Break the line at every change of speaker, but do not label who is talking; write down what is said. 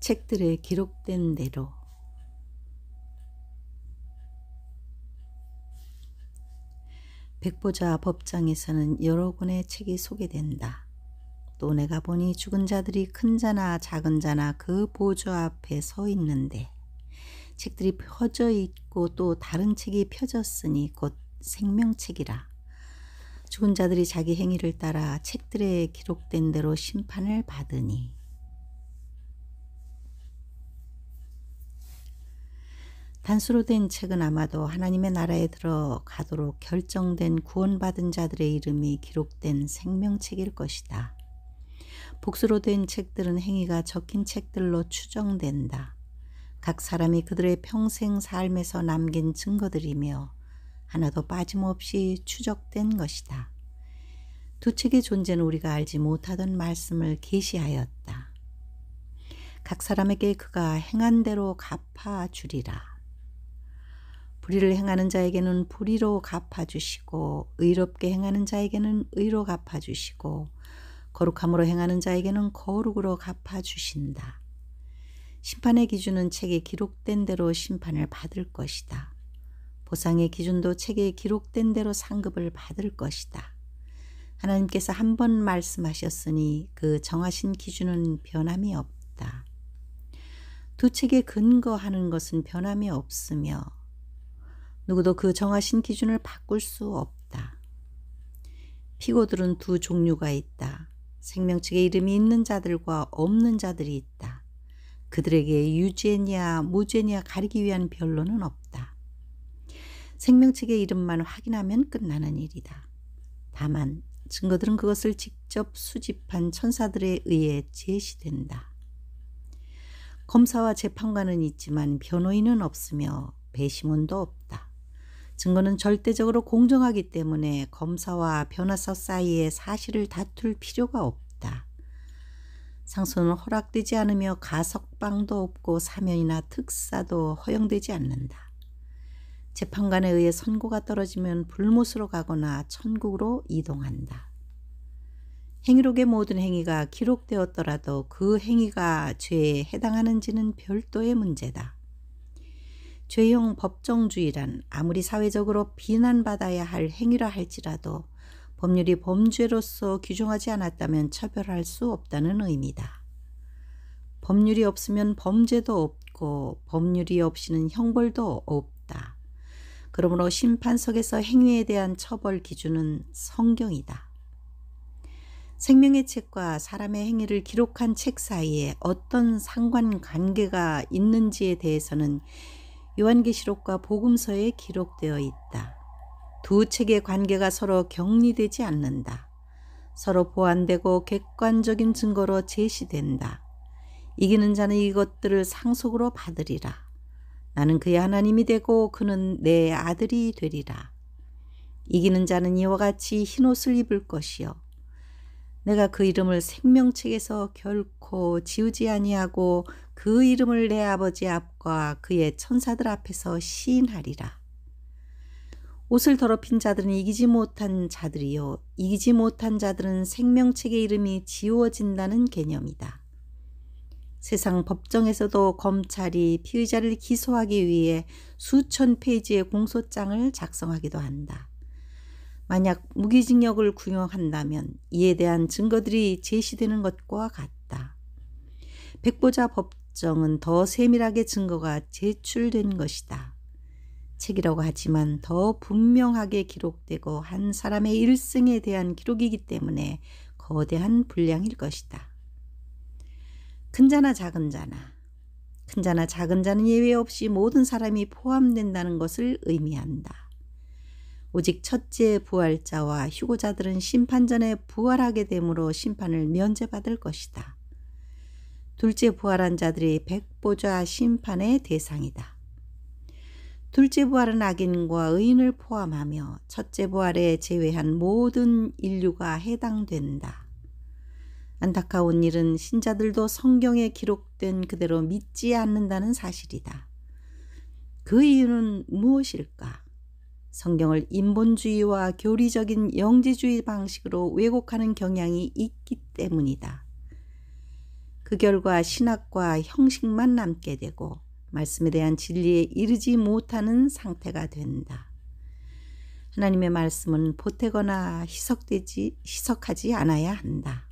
책들에 기록된 대로 백보자 법장에서는 여러 권의 책이 소개된다. 또 내가 보니 죽은 자들이 큰 자나 작은 자나 그 보조 앞에 서 있는데 책들이 펴져 있고 또 다른 책이 펴졌으니 곧 생명책이라. 죽은 자들이 자기 행위를 따라 책들에 기록된 대로 심판을 받으니 단수로 된 책은 아마도 하나님의 나라에 들어가도록 결정된 구원받은 자들의 이름이 기록된 생명책일 것이다. 복수로 된 책들은 행위가 적힌 책들로 추정된다. 각 사람이 그들의 평생 삶에서 남긴 증거들이며 하나도 빠짐없이 추적된 것이다. 두 책의 존재는 우리가 알지 못하던 말씀을 계시하였다. 각 사람에게 그가 행한 대로 갚아 주리라. 불의를 행하는 자에게는 불의로 갚아주시고 의롭게 행하는 자에게는 의로 갚아주시고 거룩함으로 행하는 자에게는 거룩으로 갚아주신다. 심판의 기준은 책에 기록된 대로 심판을 받을 것이다. 보상의 기준도 책에 기록된 대로 상급을 받을 것이다. 하나님께서 한 번 말씀하셨으니 그 정하신 기준은 변함이 없다. 두 책에 근거하는 것은 변함이 없으며 누구도 그 정하신 기준을 바꿀 수 없다. 피고들은 두 종류가 있다. 생명책에 이름이 있는 자들과 없는 자들이 있다. 그들에게 유죄냐 무죄냐 가리기 위한 변론은 없다. 생명책의 이름만 확인하면 끝나는 일이다. 다만 증거들은 그것을 직접 수집한 천사들에 의해 제시된다. 검사와 재판관은 있지만 변호인은 없으며 배심원도 없다. 증거는 절대적으로 공정하기 때문에 검사와 변호사 사이에 사실을 다툴 필요가 없다. 상소는 허락되지 않으며 가석방도 없고 사면이나 특사도 허용되지 않는다. 재판관에 의해 선고가 떨어지면 불못으로 가거나 천국으로 이동한다. 행위록의 모든 행위가 기록되었더라도 그 행위가 죄에 해당하는지는 별도의 문제다. 죄형 법정주의란 아무리 사회적으로 비난받아야 할 행위라 할지라도 법률이 범죄로서 규정하지 않았다면 처벌할 수 없다는 의미다. 법률이 없으면 범죄도 없고 법률이 없이는 형벌도 없다. 그러므로 심판석에서 행위에 대한 처벌 기준은 성경이다. 생명의 책과 사람의 행위를 기록한 책 사이에 어떤 상관관계가 있는지에 대해서는 요한계시록과 복음서에 기록되어 있다. 두 책의 관계가 서로 격리되지 않는다. 서로 보완되고 객관적인 증거로 제시된다. 이기는 자는 이것들을 상속으로 받으리라. 나는 그의 하나님이 되고 그는 내 아들이 되리라. 이기는 자는 이와 같이 흰옷을 입을 것이요. 내가 그 이름을 생명책에서 결코 지우지 아니하고 그 이름을 내 아버지 앞과 그의 천사들 앞에서 시인하리라. 옷을 더럽힌 자들은 이기지 못한 자들이요. 이기지 못한 자들은 생명책의 이름이 지워진다는 개념이다. 세상 법정에서도 검찰이 피의자를 기소하기 위해 수천 페이지의 공소장을 작성하기도 한다. 만약 무기징역을 구형한다면 이에 대한 증거들이 제시되는 것과 같다. 백보자 법정은 더 세밀하게 증거가 제출된 것이다. 책이라고 하지만 더 분명하게 기록되고 한 사람의 일생에 대한 기록이기 때문에 거대한 분량일 것이다. 큰 자나 작은 자나 큰 자나 작은 자는 예외 없이 모든 사람이 포함된다는 것을 의미한다. 오직 첫째 부활자와 휴고자들은 심판전에 부활하게 되므로 심판을 면제받을 것이다. 둘째 부활한 자들이 백보좌 심판의 대상이다. 둘째 부활은 악인과 의인을 포함하며 첫째 부활에 제외한 모든 인류가 해당된다. 안타까운 일은 신자들도 성경에 기록된 그대로 믿지 않는다는 사실이다. 그 이유는 무엇일까? 성경을 인본주의와 교리적인 영지주의 방식으로 왜곡하는 경향이 있기 때문이다. 그 결과 신학과 형식만 남게 되고 말씀에 대한 진리에 이르지 못하는 상태가 된다. 하나님의 말씀은 보태거나 희석되지, 희석하지 않아야 한다.